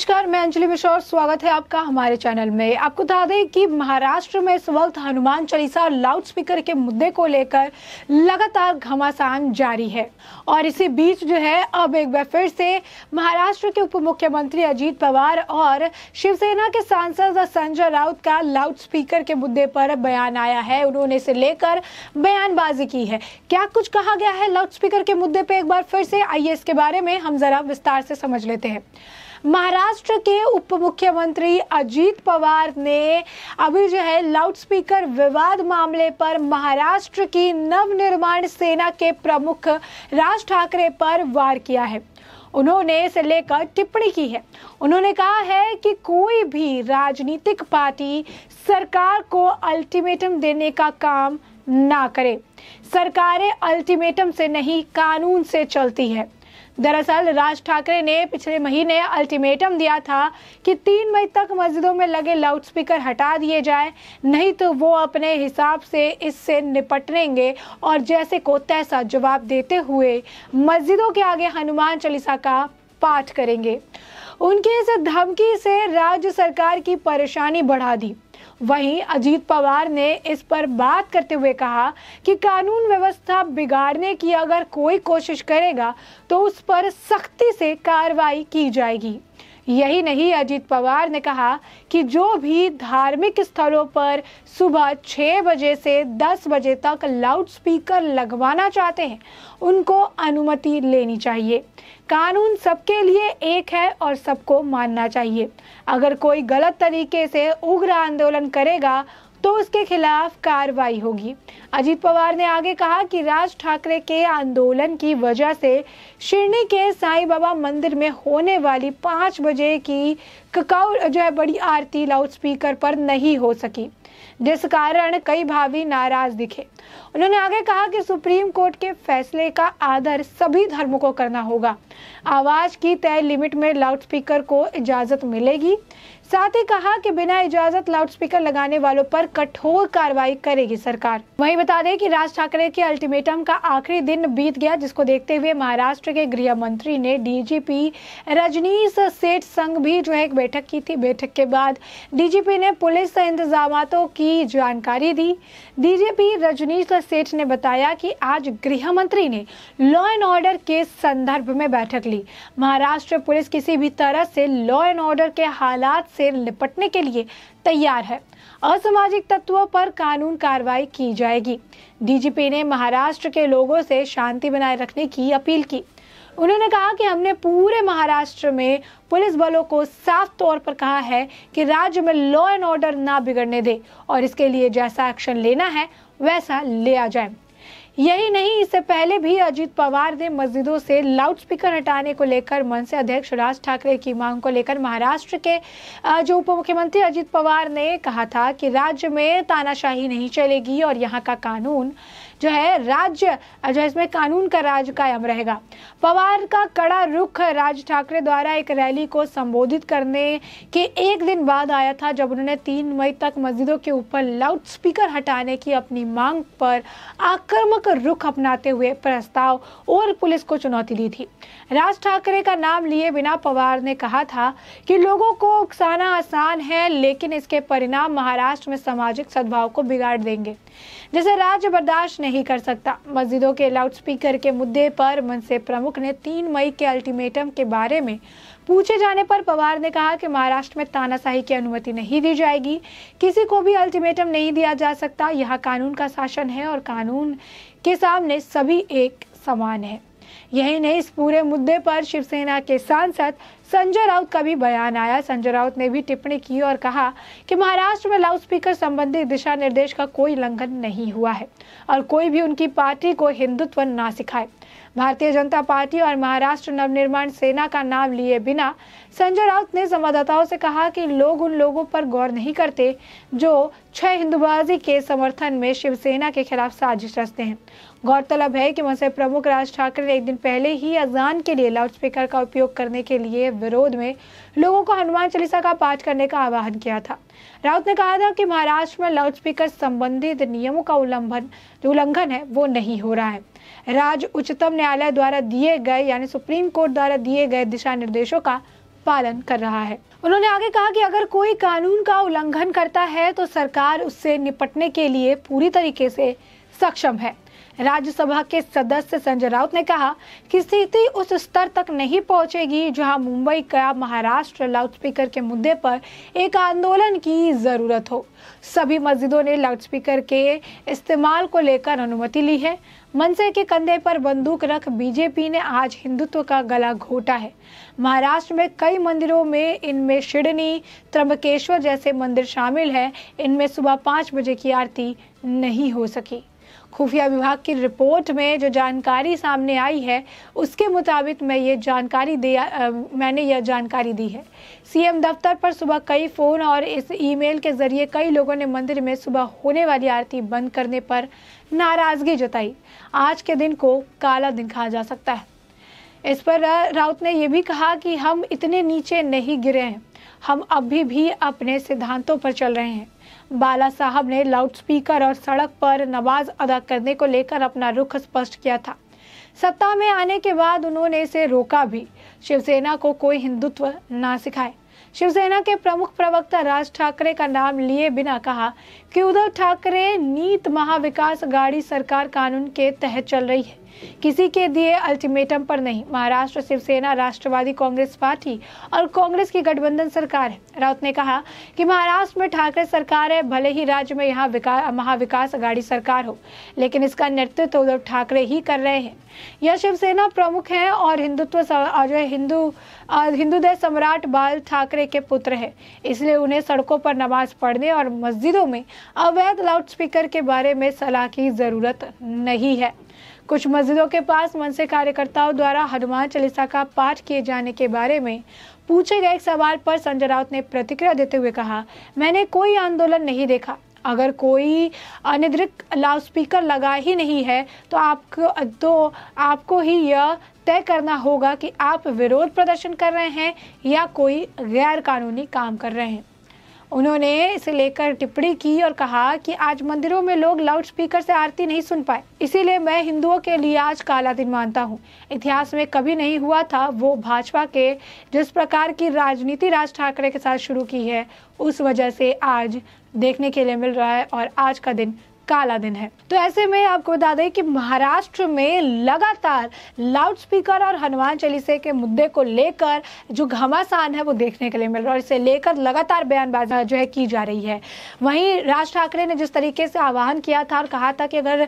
नमस्कार मैं अंजलि मिश्रा और स्वागत है आपका हमारे चैनल में आपको बता दें कि महाराष्ट्र में इस वक्त हनुमान चालीसा और लाउड स्पीकर के मुद्दे को लेकर लगातार घमासान जारी है और इसी बीच जो है अब एक बार फिर से महाराष्ट्र के उप मुख्यमंत्री अजीत पवार और शिवसेना के सांसद संजय राउत का लाउड स्पीकर के मुद्दे पर बयान आया है उन्होंने इसे लेकर बयानबाजी की है क्या कुछ कहा गया है लाउड स्पीकर के मुद्दे पर एक बार फिर से आइए इसके बारे में हम जरा विस्तार से समझ लेते हैं महाराष्ट्र के उप मुख्यमंत्री अजीत पवार ने अभी जो है लाउडस्पीकर विवाद मामले पर महाराष्ट्र की नवनिर्माण सेना के प्रमुख राज ठाकरे पर वार किया है उन्होंने इसे लेकर टिप्पणी की है उन्होंने कहा है कि कोई भी राजनीतिक पार्टी सरकार को अल्टीमेटम देने का काम ना करे सरकारें अल्टीमेटम से नहीं कानून से चलती है दरअसल राज ठाकरे ने पिछले महीने अल्टीमेटम दिया था कि तीन मई तक मस्जिदों में लगे लाउडस्पीकर हटा दिए जाए नहीं तो वो अपने हिसाब से इससे निपटनेंगे और जैसे को तैसा जवाब देते हुए मस्जिदों के आगे हनुमान चालीसा का पाठ करेंगे उनकी इस धमकी से राज्य सरकार की परेशानी बढ़ा दी वहीं अजीत पवार ने इस पर बात करते हुए कहा कि कानून व्यवस्था बिगाड़ने की अगर कोई कोशिश करेगा तो उस पर सख्ती से कार्रवाई की जाएगी यही नहीं अजीत पवार ने कहा कि जो भी धार्मिक स्थलों पर सुबह 6 बजे से 10 बजे तक लाउडस्पीकर लगवाना चाहते हैं उनको अनुमति लेनी चाहिए कानून सबके लिए एक है और सबको मानना चाहिए अगर कोई गलत तरीके से उग्र आंदोलन करेगा तो उसके खिलाफ कार्रवाई होगी अजीत पवार ने आगे कहा कि राज ठाकरे के आंदोलन की वजह से शिरडी के साईं बाबा मंदिर में होने वाली पाँच बजे की ककाउ जो है बड़ी आरती लाउडस्पीकर पर नहीं हो सकी जिस कारण कई भावी नाराज दिखे उन्होंने आगे कहा कि सुप्रीम कोर्ट के फैसले का आदर सभी धर्म को करना होगा आवाज की तय लिमिट में लाउडस्पीकर को इजाजत मिलेगी साथ ही कहा कि बिना इजाजत लाउडस्पीकर लगाने वालों पर कठोर कार्रवाई करेगी सरकार वहीं बता दें कि राज ठाकरे के अल्टीमेटम का आखिरी दिन बीत गया जिसको देखते हुए महाराष्ट्र के गृह मंत्री ने डीजीपी रजनीश सेठ संघ भी जो है एक बैठक की थी बैठक के बाद डीजीपी ने पुलिस इंतजाम की जानकारी दी डीजीपी रजनीश सेठ ने बताया कि आज गृह मंत्री ने लॉ एंड ऑर्डर के संदर्भ में बैठक ली महाराष्ट्र पुलिस किसी भी तरह से लॉ एंड ऑर्डर के हालात से निपटने के लिए तैयार है असामाजिक तत्वों पर कानून कार्रवाई की जाएगी डीजीपी ने महाराष्ट्र के लोगों से शांति बनाए रखने की अपील की उन्होंने कहा कि हमने पूरे महाराष्ट्र में पुलिस बलों को साफ तौर पर कहा है कि राज्य में लॉ एंड ऑर्डर ना बिगड़ने दे और इसके लिए जैसा एक्शन लेना है वैसा लिया जाए यही नहीं इससे पहले भी अजीत पवार ने मस्जिदों से लाउडस्पीकर हटाने को लेकर मन से अध्यक्ष राज ठाकरे की मांग को लेकर महाराष्ट्र के जो उप मुख्यमंत्री अजीत पवार ने कहा था कि राज्य में तानाशाही नहीं चलेगी और यहाँ का कानून जो है राज्य जो अच्छा, इसमें कानून का राज कायम रहेगा पवार का कड़ा रुख राज ठाकरे द्वारा एक रैली को संबोधित करने के एक दिन बाद आया था जब उन्होंने तीन मई तक मस्जिदों के ऊपर लाउड स्पीकर हटाने की अपनी मांग पर आक्रामक रुख अपनाते हुए प्रस्ताव और पुलिस को चुनौती दी थी राज ठाकरे का नाम लिए बिना पवार ने कहा था कि लोगों को उकसाना आसान है लेकिन इसके परिणाम महाराष्ट्र में सामाजिक सद्भाव को बिगाड़ देंगे जैसे राज्य बर्दाश्त नहीं नहीं कर सकता मस्जिदों के लाउड स्पीकर के मुद्दे पर मनसे प्रमुख ने तीन मई के अल्टीमेटम के बारे में पूछे जाने पर पवार ने कहा कि महाराष्ट्र में तानाशाही की अनुमति नहीं दी जाएगी किसी को भी अल्टीमेटम नहीं दिया जा सकता यह कानून का शासन है और कानून के सामने सभी एक समान है यही नहीं इस पूरे मुद्दे पर शिवसेना के सांसद संजय राउत का भी बयान आया संजय राउत ने भी टिप्पणी की और कहा कि महाराष्ट्र में लाउडस्पीकर संबंधी दिशा निर्देश का कोई उल्लंघन नहीं हुआ है और कोई भी उनकी पार्टी को हिंदुत्व ना सिखाए भारतीय जनता पार्टी और महाराष्ट्र नवनिर्माण सेना का नाम लिए बिना संजय राउत ने संवाददाताओं से कहा कि लोग उन लोगों पर गौर नहीं करते जो छह हिंदुबाजी के समर्थन में शिवसेना के खिलाफ साजिश रचते हैं गौरतलब है कि मसे प्रमुख राज ठाकरे ने एक दिन पहले ही अजान के लिए लाउडस्पीकर का उपयोग करने के लिए विरोध में लोगों को हनुमान चालीसा का पाठ करने का आह्वान किया था राउत ने कहा था कि महाराष्ट्र में लाउड स्पीकर संबंधित नियमों का उल्लंघन जो उल्लंघन है वो नहीं हो रहा है राज्य उच्चतम न्यायालय द्वारा दिए गए यानी सुप्रीम कोर्ट द्वारा दिए गए दिशा निर्देशों का पालन कर रहा है उन्होंने आगे कहा कि अगर कोई कानून का उल्लंघन करता है तो सरकार उससे निपटने के लिए पूरी तरीके से सक्षम है राज्यसभा के सदस्य संजय राउत ने कहा कि स्थिति उस स्तर तक नहीं पहुंचेगी जहां मुंबई का महाराष्ट्र लाउडस्पीकर के मुद्दे पर एक आंदोलन की जरूरत हो सभी मस्जिदों ने लाउडस्पीकर के इस्तेमाल को लेकर अनुमति ली है मनसे के कंधे पर बंदूक रख बीजेपी ने आज हिंदुत्व का गला घोटा है महाराष्ट्र में कई मंदिरों में इनमें शिडनी त्रम्बकेश्वर जैसे मंदिर शामिल है इनमें सुबह पाँच बजे की आरती नहीं हो सकी खुफिया विभाग की रिपोर्ट में जो जानकारी सामने आई है उसके मुताबिक मैं ये जानकारी दिया मैंने यह जानकारी दी है सीएम दफ्तर पर सुबह कई फ़ोन और इस ईमेल के ज़रिए कई लोगों ने मंदिर में सुबह होने वाली आरती बंद करने पर नाराज़गी जताई आज के दिन को काला दिन कहा जा सकता है इस पर राउत ने यह भी कहा कि हम इतने नीचे नहीं गिरे हैं हम अभी भी अपने सिद्धांतों पर चल रहे हैं बाला साहब ने लाउडस्पीकर और सड़क पर नमाज अदा करने को लेकर अपना रुख स्पष्ट किया था सत्ता में आने के बाद उन्होंने इसे रोका भी शिवसेना को कोई हिंदुत्व ना सिखाए शिवसेना के प्रमुख प्रवक्ता राज ठाकरे का नाम लिए बिना कहा कि उद्धव ठाकरे नीत महाविकास गाड़ी सरकार कानून के तहत चल रही है किसी के दिए अल्टीमेटम पर नहीं महाराष्ट्र शिवसेना राष्ट्रवादी कांग्रेस पार्टी और कांग्रेस की गठबंधन सरकार है राउत ने कहा कि महाराष्ट्र में ठाकरे सरकार है भले ही राज्य में यहाँ महाविकास अगाड़ी सरकार हो लेकिन इसका नेतृत्व तो उद्धव ठाकरे ही कर रहे हैं यह शिवसेना प्रमुख है और हिंदुत्व जो हिंदू हिंदुदय सम्राट बाल ठाकरे के पुत्र है इसलिए उन्हें सड़कों पर नमाज पढ़ने और मस्जिदों में अवैध लाउडस्पीकर के बारे में सलाह की ज़रूरत नहीं है कुछ मस्जिदों के पास मनसे कार्यकर्ताओं द्वारा हनुमान चालीसा का पाठ किए जाने के बारे में पूछे गए एक सवाल पर संजय राउत ने प्रतिक्रिया देते हुए कहा मैंने कोई आंदोलन नहीं देखा अगर कोई अनिद्रिक लाउड स्पीकर लगा ही नहीं है तो आपको तो आपको ही यह तय करना होगा कि आप विरोध प्रदर्शन कर रहे हैं या कोई गैर कानूनी काम कर रहे हैं उन्होंने इसे लेकर टिप्पणी की और कहा कि आज मंदिरों में लोग लाउड स्पीकर से आरती नहीं सुन पाए इसीलिए मैं हिंदुओं के लिए आज काला दिन मानता हूं। इतिहास में कभी नहीं हुआ था वो भाजपा के जिस प्रकार की राजनीति राज ठाकरे के साथ शुरू की है उस वजह से आज देखने के लिए मिल रहा है और आज का दिन काला दिन है तो ऐसे में आपको बता दें कि महाराष्ट्र में लगातार लाउडस्पीकर और हनुमान चालीसे के मुद्दे को लेकर जो घमासान है वो देखने के लिए मिल रहा है और इसे लेकर लगातार बयानबाजी जो है की जा रही है वहीं राज ठाकरे ने जिस तरीके से आह्वान किया था और कहा था कि अगर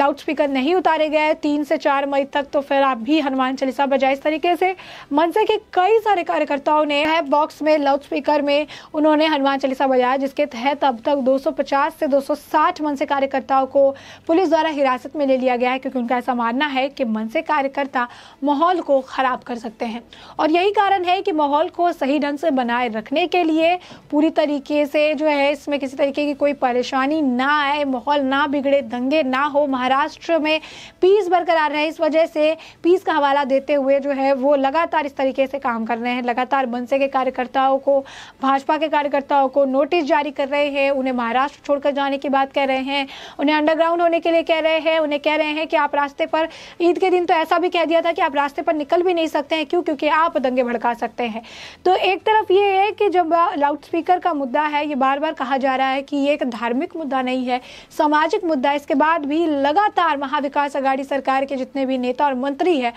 लाउड स्पीकर नहीं उतारे गए तीन से चार मई तक तो फिर आप भी हनुमान चालीसा बजाय इस तरीके से मनसे के कई सारे कार्यकर्ताओं ने है बॉक्स में लाउड स्पीकर में उन्होंने हनुमान चालीसा बजाया जिसके तहत अब तक 250 से 260 मनसे कार्य कार्यकर्ताओं को पुलिस द्वारा हिरासत में ले लिया गया है क्योंकि उनका ऐसा मानना है कि मनसे कार्यकर्ता माहौल को ख़राब कर सकते हैं और यही कारण है कि माहौल को सही ढंग से बनाए रखने के लिए पूरी तरीके से जो है इसमें किसी तरीके की कोई परेशानी ना आए माहौल ना बिगड़े दंगे ना हो महाराष्ट्र में पीस बरकरार रहे इस वजह से पीस का हवाला देते हुए जो है वो लगातार इस तरीके से काम कर रहे हैं लगातार मनसे के कार्यकर्ताओं को भाजपा के कार्यकर्ताओं को नोटिस जारी कर रहे हैं उन्हें महाराष्ट्र छोड़कर जाने की बात कह रहे हैं हैं उन्हें अंडरग्राउंड होने के लिए कह रहे हैं उन्हें कह रहे हैं कि आप रास्ते पर ईद के दिन तो ऐसा भी कह दिया था कि आप रास्ते पर निकल भी नहीं सकते हैं क्यों क्योंकि आप दंगे भड़का सकते हैं तो एक तरफ ये है कि जब लाउड स्पीकर का मुद्दा है ये बार बार कहा जा रहा है कि ये एक धार्मिक मुद्दा नहीं है सामाजिक मुद्दा इसके बाद भी लगातार महाविकास अघाड़ी सरकार के जितने भी नेता और मंत्री हैं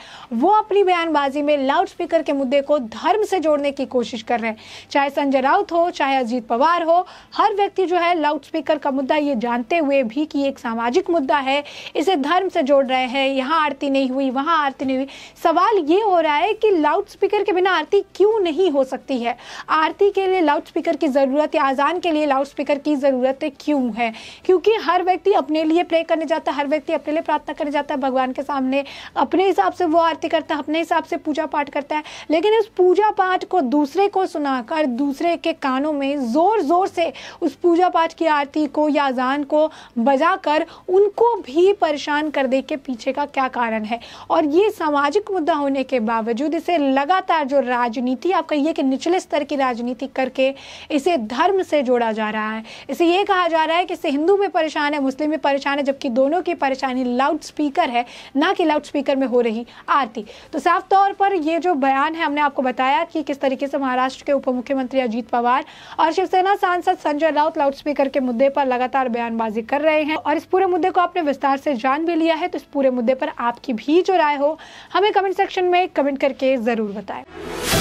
वो अपनी बयानबाजी में लाउड स्पीकर के मुद्दे को धर्म से जोड़ने की कोशिश कर रहे हैं चाहे संजय राउत हो चाहे अजीत पवार हो हर व्यक्ति जो है लाउड स्पीकर का मुद्दा ये जानते हुए हुए भी कि एक सामाजिक मुद्दा है इसे धर्म से जोड़ रहे हैं यहाँ आरती नहीं हुई वहाँ आरती नहीं हुई सवाल ये हो रहा है कि लाउड स्पीकर के बिना आरती क्यों नहीं हो सकती है आरती के लिए लाउड स्पीकर की ज़रूरत या आज़ान के लिए लाउड स्पीकर की ज़रूरत क्यों है क्योंकि हर व्यक्ति अपने लिए प्रे करने जाता है हर व्यक्ति अपने लिए प्रार्थना करने जाता है भगवान के सामने अपने हिसाब से वो आरती करता है अपने हिसाब से पूजा पाठ करता है लेकिन उस पूजा पाठ को दूसरे को सुनाकर दूसरे के कानों में ज़ोर ज़ोर से उस पूजा पाठ की आरती को या अजान को बजाकर उनको भी परेशान कर दे के पीछे का क्या कारण है और ये सामाजिक मुद्दा होने के बावजूद इसे लगातार जो राजनीति आप कहिए कि निचले स्तर की राजनीति करके इसे धर्म से जोड़ा जा रहा है इसे ये कहा जा रहा है कि इसे हिंदू में परेशान है मुस्लिम में परेशान है जबकि दोनों की परेशानी लाउड स्पीकर है ना कि लाउड स्पीकर में हो रही आरती तो साफ तौर पर ये जो बयान है हमने आपको बताया कि किस तरीके से महाराष्ट्र के उप मुख्यमंत्री अजीत पवार और शिवसेना सांसद संजय राउत लाउड स्पीकर के मुद्दे पर लगातार बयानबाजी कर कर रहे हैं और इस पूरे मुद्दे को आपने विस्तार से जान भी लिया है तो इस पूरे मुद्दे पर आपकी भी जो राय हो हमें कमेंट सेक्शन में कमेंट करके ज़रूर बताएं